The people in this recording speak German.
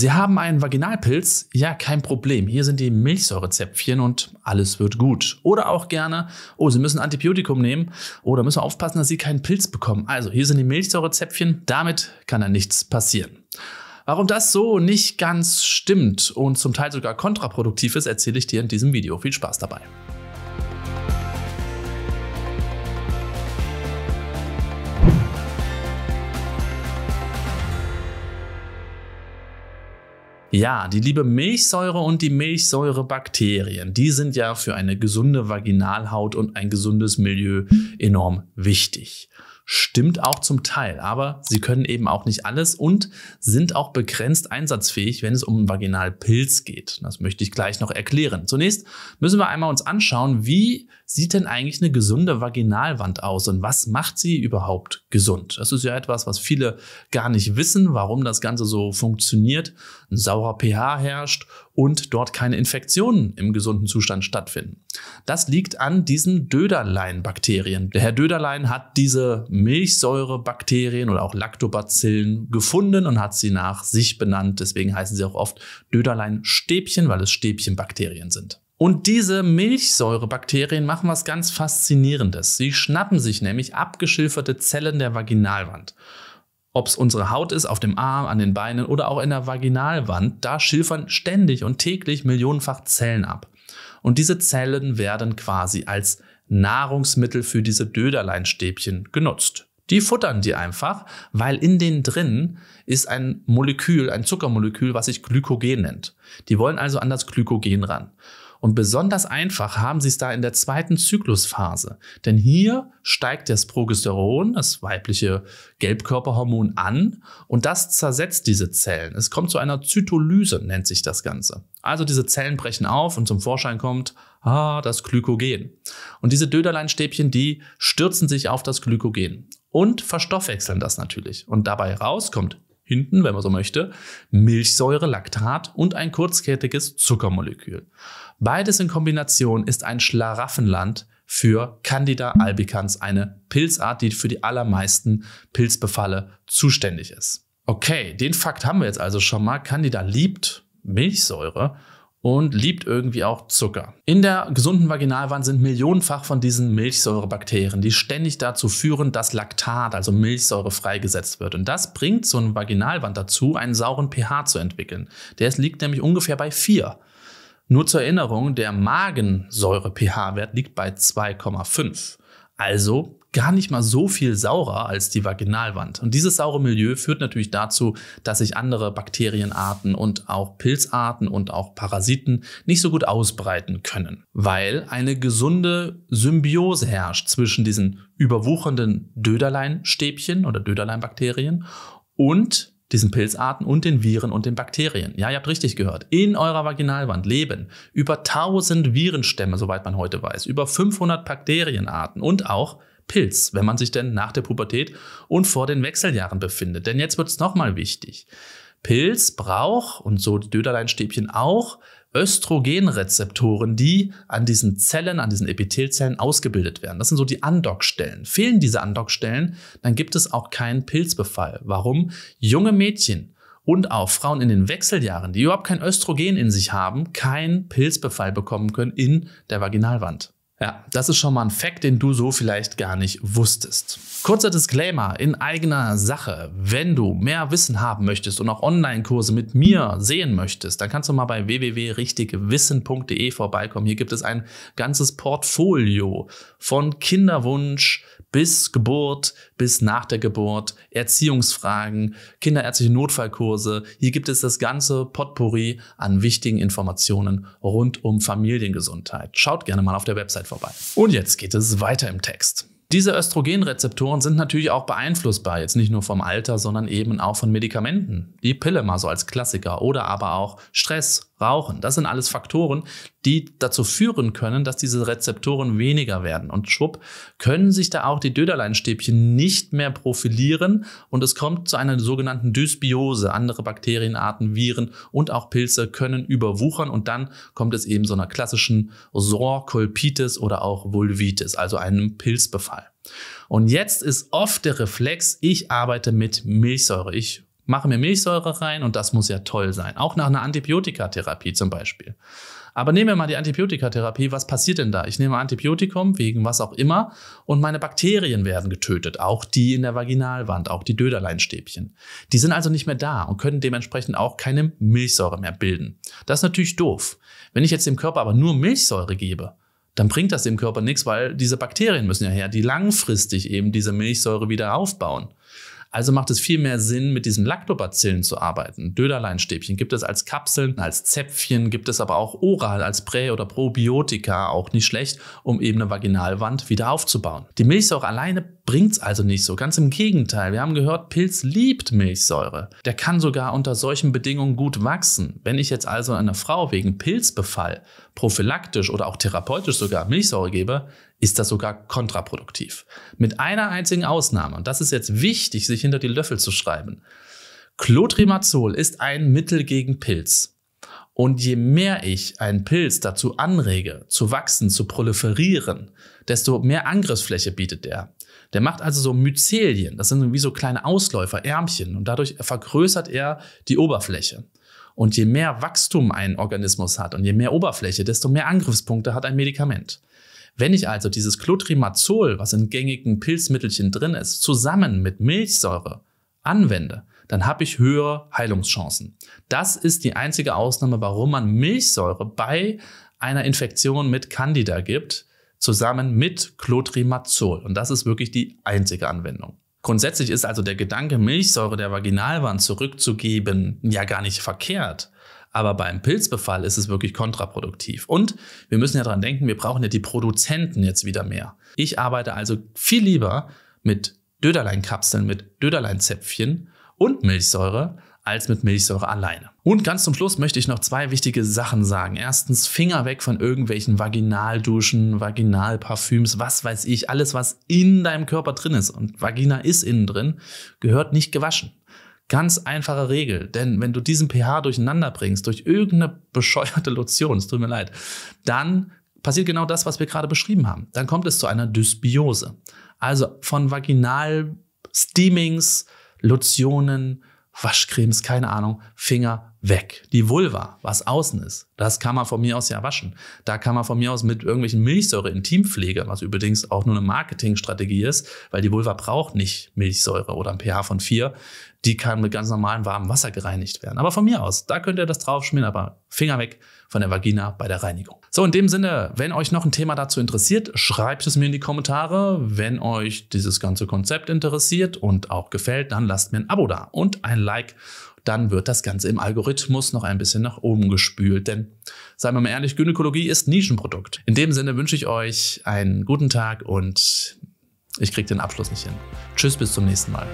Sie haben einen Vaginalpilz? Ja, kein Problem. Hier sind die Milchsäurezäpfchen und alles wird gut. Oder auch gerne, oh, Sie müssen Antibiotikum nehmen oder müssen aufpassen, dass Sie keinen Pilz bekommen. Also hier sind die Milchsäurezäpfchen, damit kann dann nichts passieren. Warum das so nicht ganz stimmt und zum Teil sogar kontraproduktiv ist, erzähle ich dir in diesem Video. Viel Spaß dabei. Ja, die liebe Milchsäure und die Milchsäurebakterien, die sind ja für eine gesunde Vaginalhaut und ein gesundes Milieu enorm wichtig. Stimmt auch zum Teil, aber sie können eben auch nicht alles und sind auch begrenzt einsatzfähig, wenn es um Vaginalpilz geht. Das möchte ich gleich noch erklären. Zunächst müssen wir einmal uns anschauen, wie sieht denn eigentlich eine gesunde Vaginalwand aus und was macht sie überhaupt gesund? Das ist ja etwas, was viele gar nicht wissen, warum das Ganze so funktioniert, ein saurer pH herrscht und dort keine Infektionen im gesunden Zustand stattfinden. Das liegt an diesen Döderlein-Bakterien. Der Herr Döderlein hat diese Milchsäurebakterien oder auch Lactobacillen gefunden und hat sie nach sich benannt. Deswegen heißen sie auch oft Döderlein-Stäbchen, weil es Stäbchenbakterien sind. Und diese Milchsäurebakterien machen was ganz Faszinierendes. Sie schnappen sich nämlich abgeschilferte Zellen der Vaginalwand. Ob es unsere Haut ist, auf dem Arm, an den Beinen oder auch in der Vaginalwand, da schilfern ständig und täglich millionenfach Zellen ab. Und diese Zellen werden quasi als Nahrungsmittel für diese Döderleinstäbchen genutzt. Die futtern die einfach, weil in denen drin ist ein Molekül, ein Zuckermolekül, was sich Glykogen nennt. Die wollen also an das Glykogen ran. Und besonders einfach haben sie es da in der zweiten Zyklusphase. Denn hier steigt das Progesteron, das weibliche Gelbkörperhormon, an und das zersetzt diese Zellen. Es kommt zu einer Zytolyse, nennt sich das Ganze. Also diese Zellen brechen auf und zum Vorschein kommt, ah, das Glykogen. Und diese Döderleinstäbchen, die stürzen sich auf das Glykogen und verstoffwechseln das natürlich. Und dabei rauskommt hinten, wenn man so möchte, Milchsäure, Laktat und ein kurzkettiges Zuckermolekül. Beides in Kombination ist ein Schlaraffenland für Candida albicans, eine Pilzart, die für die allermeisten Pilzbefalle zuständig ist. Okay, den Fakt haben wir jetzt also schon mal. Candida liebt Milchsäure und liebt irgendwie auch Zucker. In der gesunden Vaginalwand sind millionenfach von diesen Milchsäurebakterien, die ständig dazu führen, dass Laktat, also Milchsäure, freigesetzt wird. Und das bringt so eine Vaginalwand dazu, einen sauren pH zu entwickeln. Der liegt nämlich ungefähr bei 4. Nur zur Erinnerung, der Magensäure-pH-Wert liegt bei 2,5. Also gar nicht mal so viel saurer als die Vaginalwand. Und dieses saure Milieu führt natürlich dazu, dass sich andere Bakterienarten und auch Pilzarten und auch Parasiten nicht so gut ausbreiten können, weil eine gesunde Symbiose herrscht zwischen diesen überwuchernden Döderleinstäbchen oder Döderleinbakterien und diesen Pilzarten und den Viren und den Bakterien. Ja, ihr habt richtig gehört. In eurer Vaginalwand leben über 1000 Virenstämme, soweit man heute weiß, über 500 Bakterienarten und auch Pilz, wenn man sich denn nach der Pubertät und vor den Wechseljahren befindet. Denn jetzt wird es nochmal wichtig. Pilz braucht, und so die Döderleinstäbchen auch, Östrogenrezeptoren, die an diesen Zellen, an diesen Epithelzellen ausgebildet werden. Das sind so die Andockstellen. Fehlen diese Andockstellen, dann gibt es auch keinen Pilzbefall. Warum? Junge Mädchen und auch Frauen in den Wechseljahren, die überhaupt kein Östrogen in sich haben, keinen Pilzbefall bekommen können in der Vaginalwand. Ja, das ist schon mal ein Fact, den du so vielleicht gar nicht wusstest. Kurzer Disclaimer in eigener Sache. Wenn du mehr Wissen haben möchtest und auch Online-Kurse mit mir sehen möchtest, dann kannst du mal bei www.richtigwissen.de vorbeikommen. Hier gibt es ein ganzes Portfolio von Kinderwunsch bis Geburt bis nach der Geburt, Erziehungsfragen, kinderärztliche Notfallkurse. Hier gibt es das ganze Potpourri an wichtigen Informationen rund um Familiengesundheit. Schaut gerne mal auf der Website vorbei. Und jetzt geht es weiter im Text. Diese Östrogenrezeptoren sind natürlich auch beeinflussbar, jetzt nicht nur vom Alter, sondern eben auch von Medikamenten. Die Pille mal so als Klassiker oder aber auch Stress, Rauchen. Das sind alles Faktoren, die dazu führen können, dass diese Rezeptoren weniger werden. Und schwupp, können sich da auch die Döderleinstäbchen nicht mehr profilieren und es kommt zu einer sogenannten Dysbiose. Andere Bakterienarten, Viren und auch Pilze können überwuchern und dann kommt es eben so einer klassischen Sorkolpitis oder auch Vulvitis, also einem Pilzbefall. Und jetzt ist oft der Reflex, ich arbeite mit Milchsäure. Ich Mache mir Milchsäure rein und das muss ja toll sein. Auch nach einer Antibiotikatherapie zum Beispiel. Aber nehmen wir mal die Antibiotikatherapie. Was passiert denn da? Ich nehme Antibiotikum wegen was auch immer und meine Bakterien werden getötet. Auch die in der Vaginalwand, auch die Döderleinstäbchen. Die sind also nicht mehr da und können dementsprechend auch keine Milchsäure mehr bilden. Das ist natürlich doof. Wenn ich jetzt dem Körper aber nur Milchsäure gebe, dann bringt das dem Körper nichts, weil diese Bakterien müssen ja her, die langfristig eben diese Milchsäure wieder aufbauen. Also macht es viel mehr Sinn, mit diesen Lactobacillen zu arbeiten. Döderleinstäbchen gibt es als Kapseln, als Zäpfchen, gibt es aber auch oral als Prä- oder Probiotika, auch nicht schlecht, um eben eine Vaginalwand wieder aufzubauen. Die Milchsäure alleine bringt es also nicht so. Ganz im Gegenteil. Wir haben gehört, Pilz liebt Milchsäure. Der kann sogar unter solchen Bedingungen gut wachsen. Wenn ich jetzt also einer Frau wegen Pilzbefall prophylaktisch oder auch therapeutisch sogar Milchsäure gebe, ist das sogar kontraproduktiv. Mit einer einzigen Ausnahme, und das ist jetzt wichtig, sich hinter die Löffel zu schreiben. Clotrimazol ist ein Mittel gegen Pilz. Und je mehr ich einen Pilz dazu anrege, zu wachsen, zu proliferieren, desto mehr Angriffsfläche bietet der. Der macht also so Myzelien, das sind wie so kleine Ausläufer, Ärmchen, und dadurch vergrößert er die Oberfläche. Und je mehr Wachstum ein Organismus hat und je mehr Oberfläche, desto mehr Angriffspunkte hat ein Medikament. Wenn ich also dieses Clotrimazol, was in gängigen Pilzmittelchen drin ist, zusammen mit Milchsäure anwende, dann habe ich höhere Heilungschancen. Das ist die einzige Ausnahme, warum man Milchsäure bei einer Infektion mit Candida gibt, zusammen mit Clotrimazol. Und das ist wirklich die einzige Anwendung. Grundsätzlich ist also der Gedanke, Milchsäure der Vaginalwand zurückzugeben, ja gar nicht verkehrt. Aber beim Pilzbefall ist es wirklich kontraproduktiv. Und wir müssen ja daran denken, wir brauchen ja die Produzenten jetzt wieder mehr. Ich arbeite also viel lieber mit Döderleinkapseln, mit Döderleinzäpfchen und Milchsäure als mit Milchsäure alleine. Und ganz zum Schluss möchte ich noch zwei wichtige Sachen sagen. Erstens, Finger weg von irgendwelchen Vaginalduschen, Vaginalparfüms, was weiß ich. Alles, was in deinem Körper drin ist und Vagina ist innen drin, gehört nicht gewaschen. Ganz einfache Regel, denn wenn du diesen pH durcheinander bringst durch irgendeine bescheuerte Lotion, es tut mir leid, dann passiert genau das, was wir gerade beschrieben haben. Dann kommt es zu einer Dysbiose. Also von Vaginal-Steamings, Lotionen, Waschcremes, keine Ahnung, Finger, weg. Die Vulva, was außen ist, das kann man von mir aus ja waschen. Da kann man von mir aus mit irgendwelchen Milchsäure Intimpflege, was übrigens auch nur eine Marketingstrategie ist, weil die Vulva braucht nicht Milchsäure oder ein pH von 4. Die kann mit ganz normalem warmem Wasser gereinigt werden. Aber von mir aus, da könnt ihr das draufschmieren, aber Finger weg von der Vagina bei der Reinigung. So, in dem Sinne, wenn euch noch ein Thema dazu interessiert, schreibt es mir in die Kommentare. Wenn euch dieses ganze Konzept interessiert und auch gefällt, dann lasst mir ein Abo da und ein Like dann wird das Ganze im Algorithmus noch ein bisschen nach oben gespült. Denn, seien wir mal ehrlich, Gynäkologie ist Nischenprodukt. In dem Sinne wünsche ich euch einen guten Tag und ich kriege den Abschluss nicht hin. Tschüss, bis zum nächsten Mal.